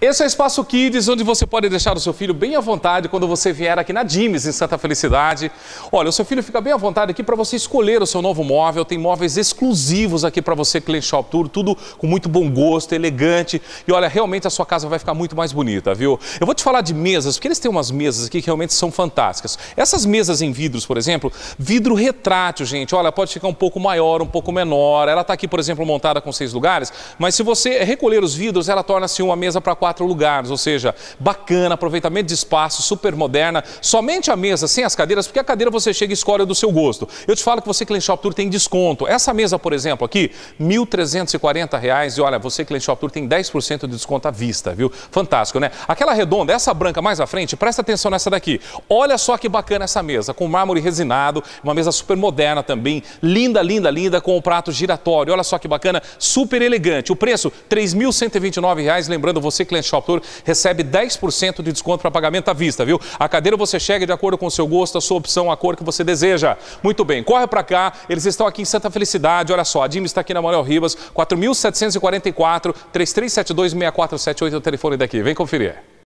Esse é o Espaço Kids, onde você pode deixar o seu filho bem à vontade quando você vier aqui na Dimes, em Santa Felicidade. Olha, o seu filho fica bem à vontade aqui para você escolher o seu novo móvel. Tem móveis exclusivos aqui para você, Clean Shop Tour, tudo com muito bom gosto, elegante. E olha, realmente a sua casa vai ficar muito mais bonita, viu? Eu vou te falar de mesas, porque eles têm umas mesas aqui que realmente são fantásticas. Essas mesas em vidros, por exemplo, vidro retrátil, gente. Olha, pode ficar um pouco maior, um pouco menor. Ela está aqui, por exemplo, montada com seis lugares, mas se você recolher os vidros, ela torna-se uma mesa para quatro quatro lugares, ou seja, bacana, aproveitamento de espaço, super moderna, somente a mesa, sem as cadeiras, porque a cadeira você chega e escolhe do seu gosto. Eu te falo que você, Clean Shop Tour, tem desconto. Essa mesa, por exemplo, aqui, R$ 1.340 e olha, você, Clean Shop Tour, tem 10% de desconto à vista, viu? Fantástico, né? Aquela redonda, essa branca mais à frente, presta atenção nessa daqui. Olha só que bacana essa mesa, com mármore resinado, uma mesa super moderna também, linda, linda, linda, com o prato giratório. Olha só que bacana, super elegante. O preço, R$ 3.129, lembrando você, Clean Student Shop Tour recebe 10% de desconto para pagamento à vista, viu? A cadeira você chega de acordo com o seu gosto, a sua opção, a cor que você deseja. Muito bem, corre para cá, eles estão aqui em Santa Felicidade, olha só, a Dima está aqui na Manuel Rivas, 4744 3372 6478 é o telefone daqui, vem conferir.